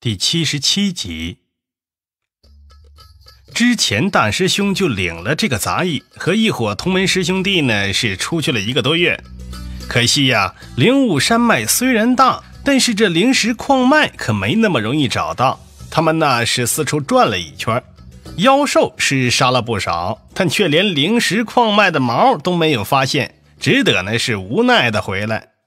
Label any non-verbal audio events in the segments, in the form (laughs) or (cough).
第七十七集，之前大师兄就领了这个杂役和一伙同门师兄弟呢，是出去了一个多月。可惜呀，灵武山脉虽然大，但是这灵石矿脉可没那么容易找到。他们那是四处转了一圈，妖兽是杀了不少，但却连灵石矿脉的毛都没有发现，只得呢是无奈的回来。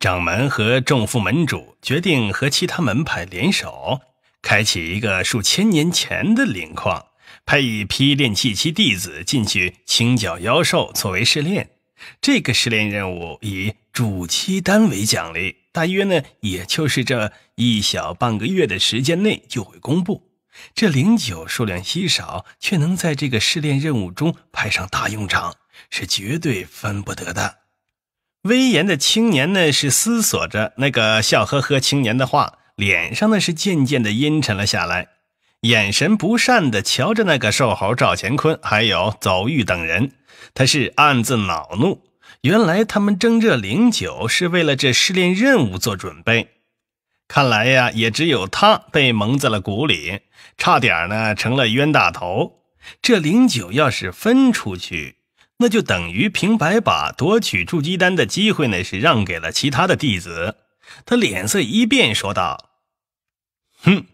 掌门和众副门主决定和其他门派联手，开启一个数千年前的灵矿，派一批炼气期弟子进去清剿妖兽作为试炼。这个试炼任务以主期单为奖励，大约呢，也就是这一小半个月的时间内就会公布。这灵酒数量稀少，却能在这个试炼任务中派上大用场，是绝对分不得的。威严的青年呢，是思索着那个笑呵呵青年的话，脸上呢是渐渐的阴沉了下来，眼神不善的瞧着那个瘦猴赵乾坤，还有邹玉等人，他是暗自恼怒。原来他们争这灵酒是为了这试炼任务做准备，看来呀，也只有他被蒙在了鼓里，差点呢成了冤大头。这灵酒要是分出去，那就等于平白把夺取筑基丹的机会呢，是让给了其他的弟子。他脸色一变，说道：“哼，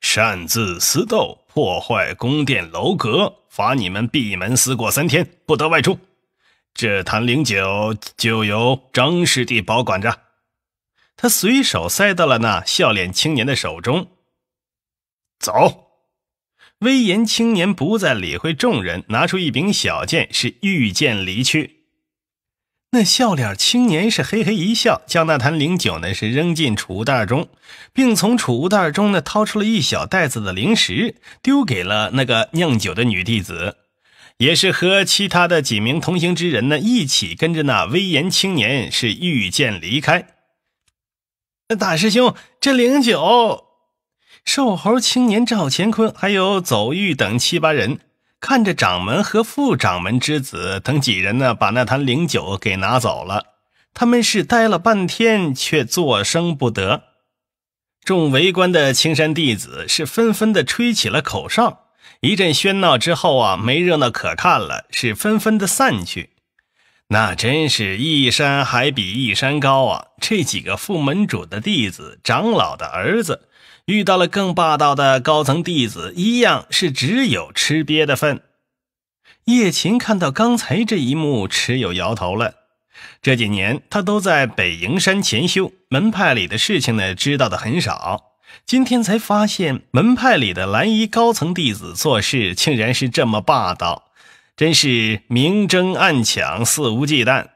擅自私斗，破坏宫殿楼阁，罚你们闭门思过三天，不得外出。这坛灵酒就由张师弟保管着。”他随手塞到了那笑脸青年的手中，走。威严青年不再理会众人，拿出一柄小剑，是御剑离去。那笑脸青年是嘿嘿一笑，将那坛灵酒呢是扔进储物袋中，并从储物袋中呢掏出了一小袋子的灵石，丢给了那个酿酒的女弟子，也是和其他的几名同行之人呢一起跟着那威严青年是御剑离开。大师兄，这灵酒。瘦猴青年赵乾坤，还有走玉等七八人，看着掌门和副掌门之子等几人呢，把那坛灵酒给拿走了。他们是待了半天，却作声不得。众围观的青山弟子是纷纷的吹起了口哨。一阵喧闹之后啊，没热闹可看了，是纷纷的散去。那真是一山还比一山高啊！这几个副门主的弟子、长老的儿子。遇到了更霸道的高层弟子，一样是只有吃瘪的份。叶琴看到刚才这一幕，持有摇头了。这几年他都在北营山潜修，门派里的事情呢，知道的很少。今天才发现，门派里的蓝衣高层弟子做事竟然是这么霸道，真是明争暗抢，肆无忌惮。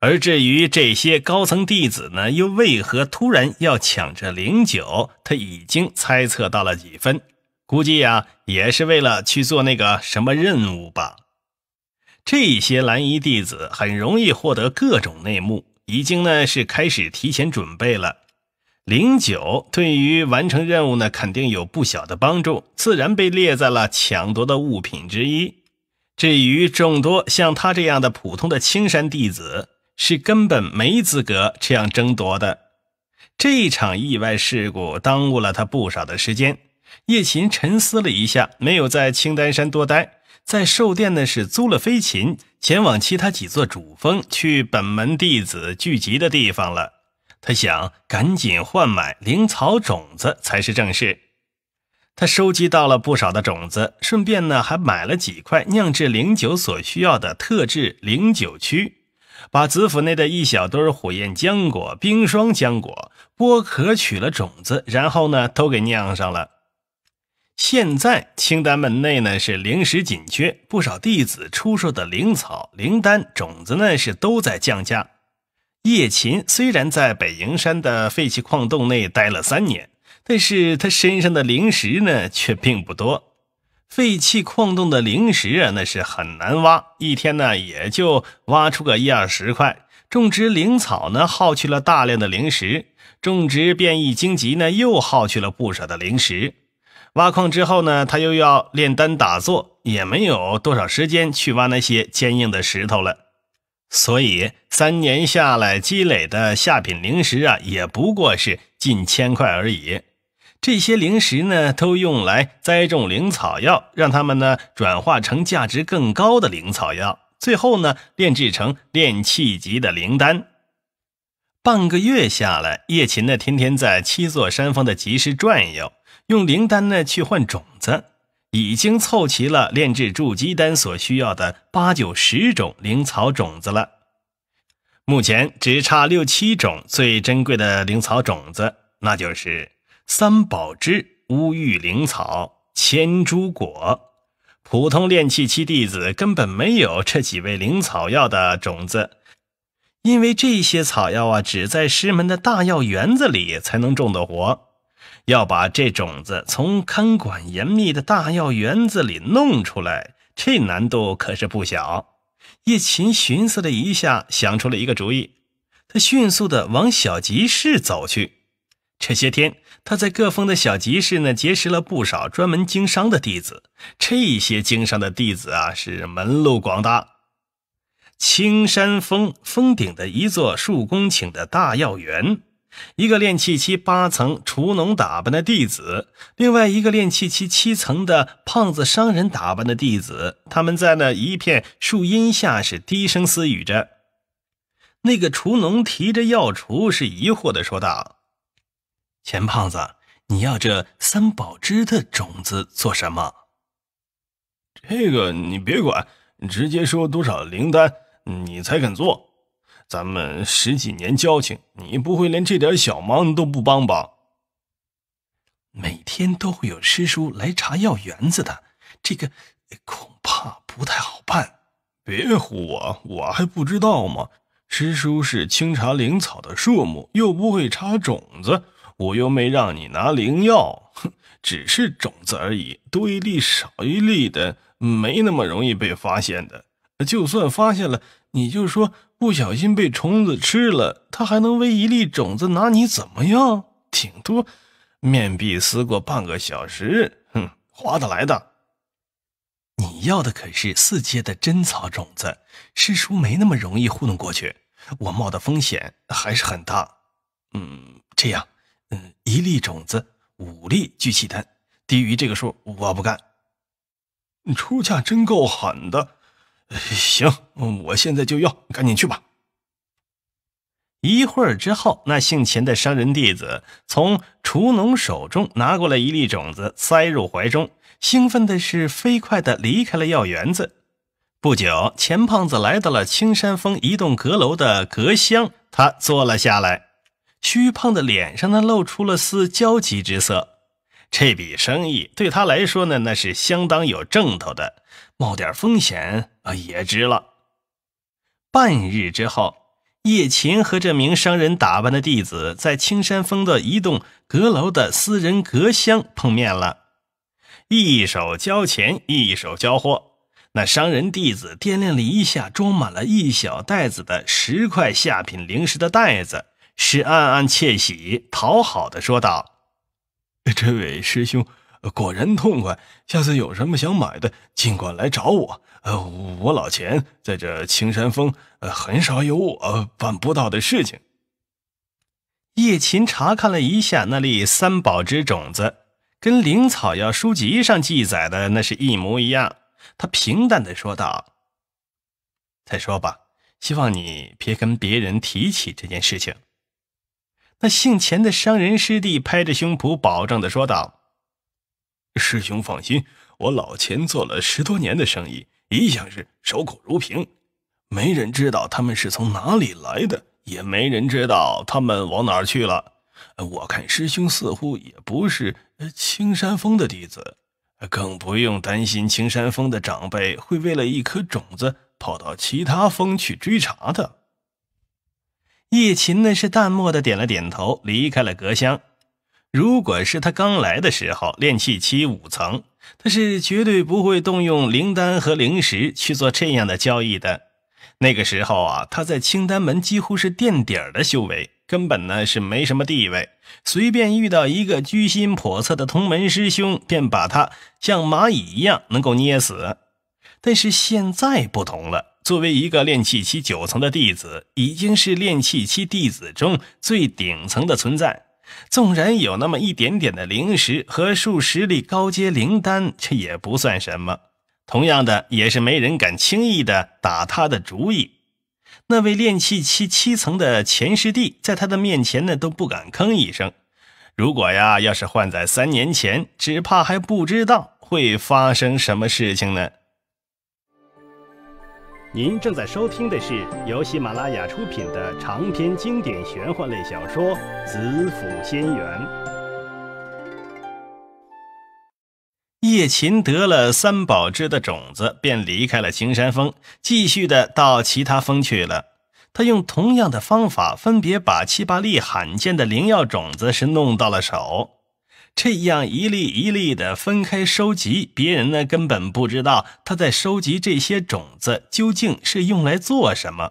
而至于这些高层弟子呢，又为何突然要抢这灵酒？他已经猜测到了几分，估计啊，也是为了去做那个什么任务吧。这些蓝衣弟子很容易获得各种内幕，已经呢是开始提前准备了。灵酒对于完成任务呢，肯定有不小的帮助，自然被列在了抢夺的物品之一。至于众多像他这样的普通的青山弟子，是根本没资格这样争夺的。这场意外事故耽误了他不少的时间。叶琴沉思了一下，没有在青丹山多待，在寿殿呢是租了飞禽，前往其他几座主峰，去本门弟子聚集的地方了。他想赶紧换买灵草种子才是正事。他收集到了不少的种子，顺便呢还买了几块酿制灵酒所需要的特制灵酒曲。把紫府内的一小堆火焰浆果、冰霜浆果剥壳取了种子，然后呢，都给酿上了。现在青丹门内呢是灵石紧缺，不少弟子出售的灵草、灵丹、种子呢是都在降价。叶琴虽然在北营山的废弃矿洞内待了三年，但是他身上的灵石呢却并不多。废弃矿洞的灵石啊，那是很难挖，一天呢也就挖出个一二十块。种植灵草呢，耗去了大量的灵石；种植变异荆棘呢，又耗去了不少的灵石。挖矿之后呢，他又要炼丹打坐，也没有多少时间去挖那些坚硬的石头了。所以三年下来积累的下品灵石啊，也不过是近千块而已。这些灵石呢，都用来栽种灵草药，让它们呢转化成价值更高的灵草药，最后呢炼制成炼气级的灵丹。半个月下来，叶琴呢天天在七座山峰的集市转悠，用灵丹呢去换种子，已经凑齐了炼制筑基丹所需要的八九十种灵草种子了。目前只差六七种最珍贵的灵草种子，那就是。三宝之乌玉灵草、千珠果，普通炼气期弟子根本没有这几位灵草药的种子，因为这些草药啊，只在师门的大药园子里才能种得活。要把这种子从看管严密的大药园子里弄出来，这难度可是不小。叶琴寻思了一下，想出了一个主意，他迅速地往小集市走去。这些天。他在各峰的小集市呢，结识了不少专门经商的弟子。这些经商的弟子啊，是门路广大。青山峰峰顶的一座数公顷的大药园，一个练气期八层厨农打扮的弟子，另外一个练气期七层的胖子商人打扮的弟子，他们在那一片树荫下是低声私语着。那个厨农提着药锄，是疑惑的说道。钱胖子，你要这三宝枝的种子做什么？这个你别管，直接说多少灵丹你才肯做。咱们十几年交情，你不会连这点小忙都不帮吧？每天都会有师叔来查药园子的，这个恐怕不太好办。别唬我，我还不知道吗？师叔是清查灵草的数目，又不会查种子。我又没让你拿灵药，哼，(laughs) 只是种子而已，多一粒少一粒的，没那么容易被发现的。就算发现了，你就说不小心被虫子吃了，它还能为一粒种子拿你怎么样？顶多面壁思过半个小时，哼，划得来的。你要的可是四阶的珍草种子，师叔没那么容易糊弄过去，我冒的风险还是很大。嗯，这样。嗯，一粒种子，五粒聚气丹，低于这个数我不干。出价真够狠的。行，我现在就要，赶紧去吧。一会儿之后，那姓钱的商人弟子从厨农手中拿过来一粒种子，塞入怀中，兴奋的是飞快的离开了药园子。不久，钱胖子来到了青山峰一栋阁楼的阁厢，他坐了下来。虚胖的脸上呢露出了丝焦急之色。这笔生意对他来说呢那是相当有正头的，冒点风险啊也值了。半日之后，叶琴和这名商人打扮的弟子在青山峰的一栋阁楼的私人阁厢碰面了，一手交钱，一手交货。那商人弟子掂量了一下，装满了一小袋子的十块下品灵石的袋子。是暗暗窃喜，讨好的说道：“ (laughs) 这位师兄，果然痛快。下次有什么想买的，尽管来找我。呃，我老钱在这青山峰，呃，很少有我办不到的事情。”叶琴查看了一下那粒三宝之种子，跟灵草药书籍上记载的那是一模一样。他平淡的说道：“再说吧，希望你别跟别人提起这件事情。”那姓钱的商人师弟拍着胸脯，保证的说道：“师兄放心，我老钱做了十多年的生意，一向是守口如瓶，没人知道他们是从哪里来的，也没人知道他们往哪去了。我看师兄似乎也不是青山峰的弟子，更不用担心青山峰的长辈会为了一颗种子跑到其他峰去追查的。”叶琴呢是淡漠的点了点头，离开了阁香。如果是他刚来的时候，炼气期五层，他是绝对不会动用灵丹和灵石去做这样的交易的。那个时候啊，他在青丹门几乎是垫底的修为，根本呢是没什么地位，随便遇到一个居心叵测的同门师兄，便把他像蚂蚁一样能够捏死。但是现在不同了。作为一个炼气期九层的弟子，已经是炼气期弟子中最顶层的存在。纵然有那么一点点的灵石和数十粒高阶灵丹，这也不算什么。同样的，也是没人敢轻易的打他的主意。那位炼气期七层的前师弟，在他的面前呢都不敢吭一声。如果呀，要是换在三年前，只怕还不知道会发生什么事情呢。您正在收听的是由喜马拉雅出品的长篇经典玄幻类小说《紫府仙缘》。叶琴得了三宝芝的种子，便离开了青山峰，继续的到其他峰去了。他用同样的方法，分别把七八粒罕见的灵药种子是弄到了手。这样一粒一粒的分开收集，别人呢根本不知道他在收集这些种子究竟是用来做什么。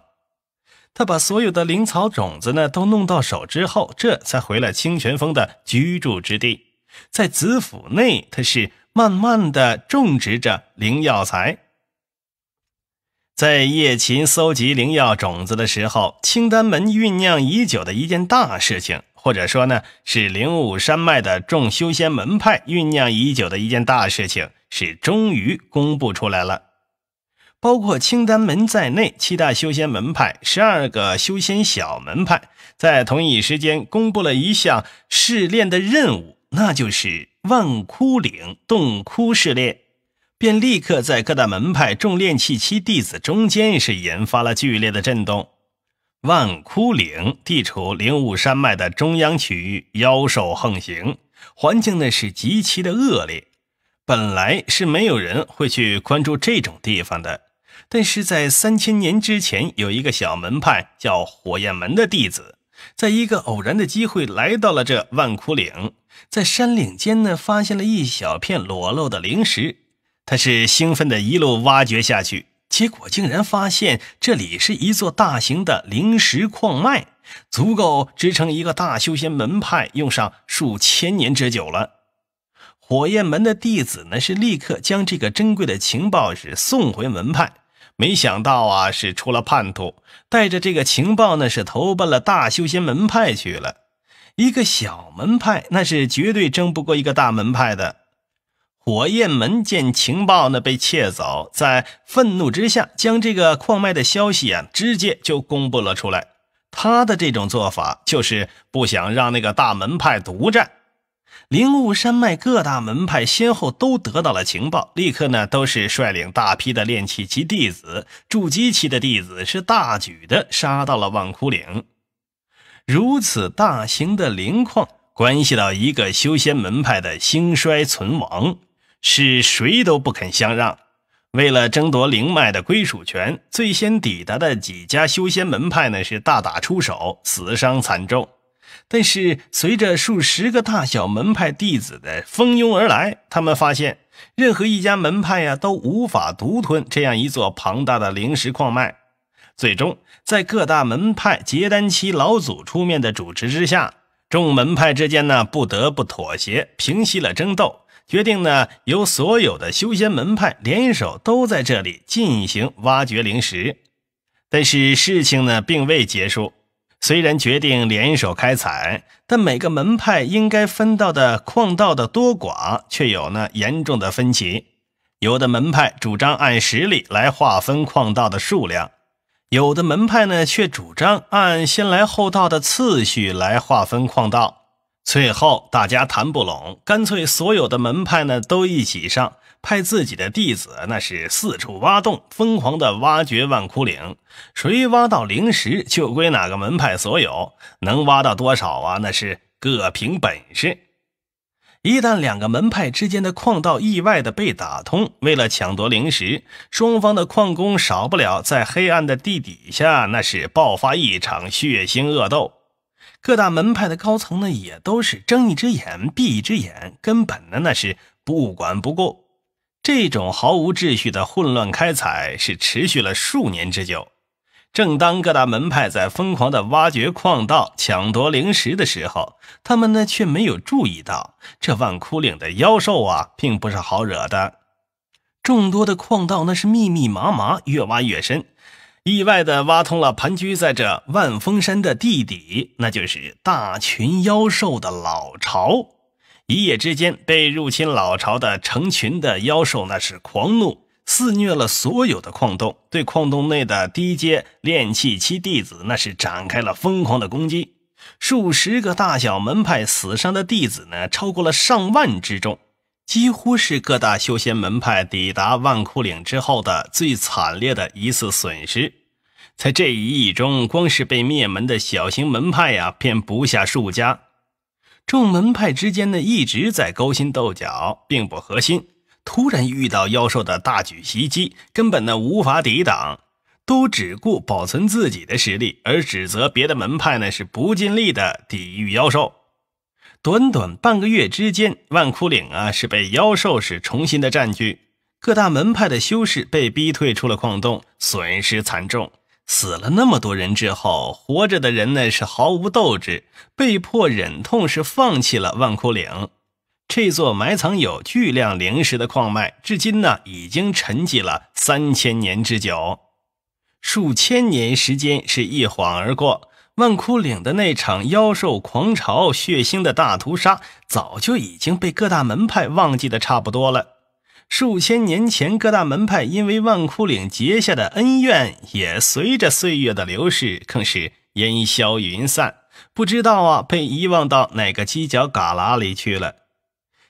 他把所有的灵草种子呢都弄到手之后，这才回了清泉峰的居住之地，在紫府内，他是慢慢的种植着灵药材。在叶勤搜集灵药种子的时候，青丹门酝酿已久的一件大事情。或者说呢，是灵武山脉的众修仙门派酝酿已久的一件大事情，是终于公布出来了。包括青丹门在内，七大修仙门派、十二个修仙小门派，在同一时间公布了一项试炼的任务，那就是万窟岭洞窟试炼，便立刻在各大门派众炼气期弟子中间是引发了剧烈的震动。万枯岭地处灵武山脉的中央区域，妖兽横行，环境呢是极其的恶劣。本来是没有人会去关注这种地方的，但是在三千年之前，有一个小门派叫火焰门的弟子，在一个偶然的机会来到了这万枯岭，在山岭间呢发现了一小片裸露的灵石，他是兴奋的一路挖掘下去。结果竟然发现这里是一座大型的灵石矿脉，足够支撑一个大修仙门派用上数千年之久了。火焰门的弟子呢是立刻将这个珍贵的情报是送回门派，没想到啊是出了叛徒，带着这个情报呢是投奔了大修仙门派去了。一个小门派那是绝对争不过一个大门派的。火焰门见情报呢被窃走，在愤怒之下，将这个矿脉的消息啊直接就公布了出来。他的这种做法，就是不想让那个大门派独占。灵雾山脉各大门派先后都得到了情报，立刻呢都是率领大批的炼气期弟子、筑基期的弟子，是大举的杀到了望枯岭。如此大型的灵矿，关系到一个修仙门派的兴衰存亡。是谁都不肯相让，为了争夺灵脉的归属权，最先抵达的几家修仙门派呢是大打出手，死伤惨重。但是随着数十个大小门派弟子的蜂拥而来，他们发现任何一家门派呀都无法独吞这样一座庞大的灵石矿脉。最终，在各大门派结丹期老祖出面的主持之下，众门派之间呢不得不妥协，平息了争斗。决定呢，由所有的修仙门派联手都在这里进行挖掘灵石。但是事情呢，并未结束。虽然决定联手开采，但每个门派应该分到的矿道的多寡，却有呢严重的分歧。有的门派主张按实力来划分矿道的数量，有的门派呢，却主张按先来后到的次序来划分矿道。最后大家谈不拢，干脆所有的门派呢都一起上，派自己的弟子那是四处挖洞，疯狂的挖掘万枯岭，谁挖到灵石就归哪个门派所有，能挖到多少啊？那是各凭本事。一旦两个门派之间的矿道意外的被打通，为了抢夺灵石，双方的矿工少不了在黑暗的地底下那是爆发一场血腥恶斗。各大门派的高层呢，也都是睁一只眼闭一只眼，根本的那是不管不顾。这种毫无秩序的混乱开采是持续了数年之久。正当各大门派在疯狂的挖掘矿道、抢夺灵石的时候，他们呢却没有注意到，这万窟岭的妖兽啊，并不是好惹的。众多的矿道那是密密麻麻，越挖越深。意外的挖通了盘踞在这万峰山的地底，那就是大群妖兽的老巢。一夜之间被入侵老巢的成群的妖兽，那是狂怒肆虐了所有的矿洞，对矿洞内的低阶炼气期弟子，那是展开了疯狂的攻击。数十个大小门派死伤的弟子呢，超过了上万之众。几乎是各大修仙门派抵达万库岭之后的最惨烈的一次损失，在这一役中，光是被灭门的小型门派呀，便不下数家。众门派之间呢，一直在勾心斗角，并不和心。突然遇到妖兽的大举袭击，根本呢无法抵挡，都只顾保存自己的实力，而指责别的门派呢是不尽力的抵御妖兽。短短半个月之间，万枯岭啊是被妖兽是重新的占据，各大门派的修士被逼退出了矿洞，损失惨重，死了那么多人之后，活着的人呢是毫无斗志，被迫忍痛是放弃了万窟岭这座埋藏有巨量灵石的矿脉，至今呢已经沉寂了三千年之久，数千年时间是一晃而过。万枯岭的那场妖兽狂潮、血腥的大屠杀，早就已经被各大门派忘记的差不多了。数千年前，各大门派因为万枯岭结下的恩怨，也随着岁月的流逝，更是烟消云散，不知道啊，被遗忘到哪个犄角旮旯里去了。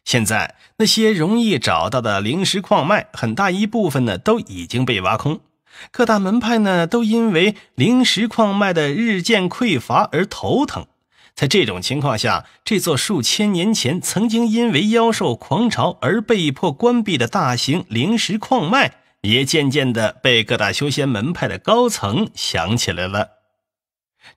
现在，那些容易找到的灵石矿脉，很大一部分呢，都已经被挖空。各大门派呢，都因为灵石矿脉的日渐匮乏而头疼。在这种情况下，这座数千年前曾经因为妖兽狂潮而被迫关闭的大型灵石矿脉，也渐渐的被各大修仙门派的高层想起来了。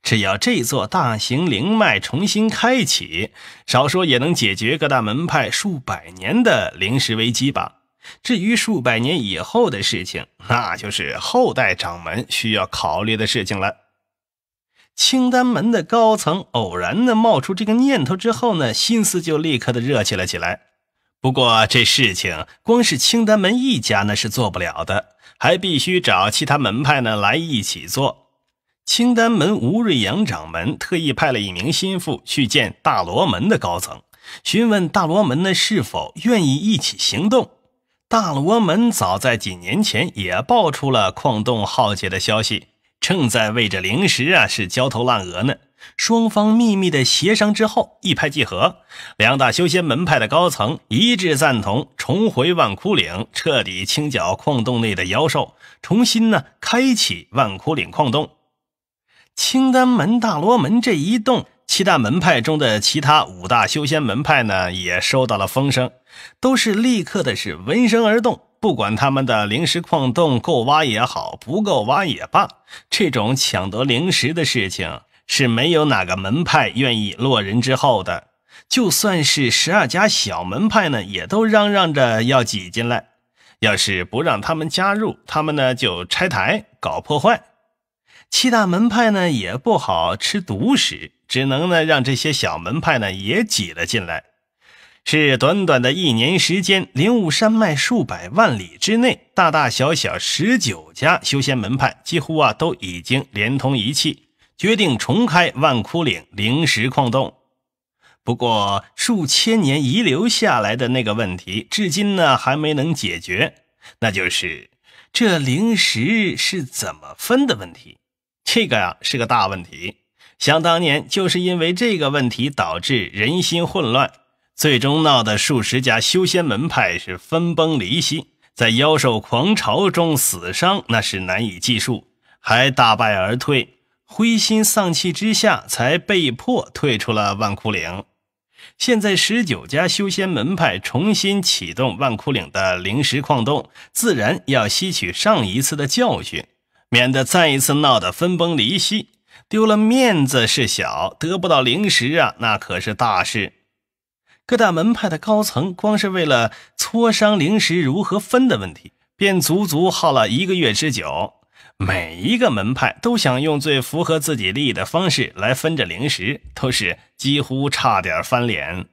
只要这座大型灵脉重新开启，少说也能解决各大门派数百年的灵石危机吧。至于数百年以后的事情，那就是后代掌门需要考虑的事情了。清丹门的高层偶然呢冒出这个念头之后呢，心思就立刻的热气了起来。不过这事情光是清丹门一家呢是做不了的，还必须找其他门派呢来一起做。清丹门吴瑞阳掌门特意派了一名心腹去见大罗门的高层，询问大罗门呢是否愿意一起行动。大罗门早在几年前也爆出了矿洞浩劫的消息，正在为这灵石啊是焦头烂额呢。双方秘密的协商之后，一拍即合，两大修仙门派的高层一致赞同，重回万枯岭，彻底清剿矿洞内的妖兽，重新呢开启万枯岭矿洞。青丹门、大罗门这一动。七大门派中的其他五大修仙门派呢，也收到了风声，都是立刻的是闻声而动。不管他们的灵石矿洞够挖也好，不够挖也罢，这种抢夺灵石的事情是没有哪个门派愿意落人之后的。就算是十二家小门派呢，也都嚷嚷着要挤进来。要是不让他们加入，他们呢就拆台搞破坏。七大门派呢也不好吃独食。只能呢，让这些小门派呢也挤了进来。是短短的一年时间，灵武山脉数百万里之内，大大小小十九家修仙门派，几乎啊都已经连通一气，决定重开万窟岭灵石矿洞。不过数千年遗留下来的那个问题，至今呢还没能解决，那就是这灵石是怎么分的问题。这个呀是个大问题。想当年，就是因为这个问题导致人心混乱，最终闹得数十家修仙门派是分崩离析，在妖兽狂潮中死伤那是难以计数，还大败而退，灰心丧气之下才被迫退出了万古岭。现在十九家修仙门派重新启动万古岭的灵石矿洞，自然要吸取上一次的教训，免得再一次闹得分崩离析。丢了面子是小，得不到灵石啊，那可是大事。各大门派的高层光是为了磋商灵石如何分的问题，便足足耗了一个月之久。每一个门派都想用最符合自己利益的方式来分这灵石，都是几乎差点翻脸。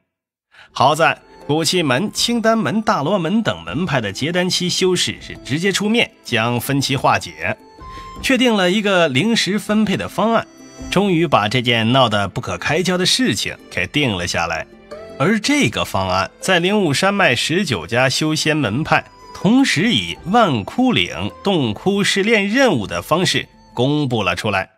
好在古气门、清丹门、大罗门等门派的结丹期修士是直接出面，将分歧化解。确定了一个临时分配的方案，终于把这件闹得不可开交的事情给定了下来。而这个方案在灵武山脉十九家修仙门派同时以万枯岭洞窟试炼任务的方式公布了出来。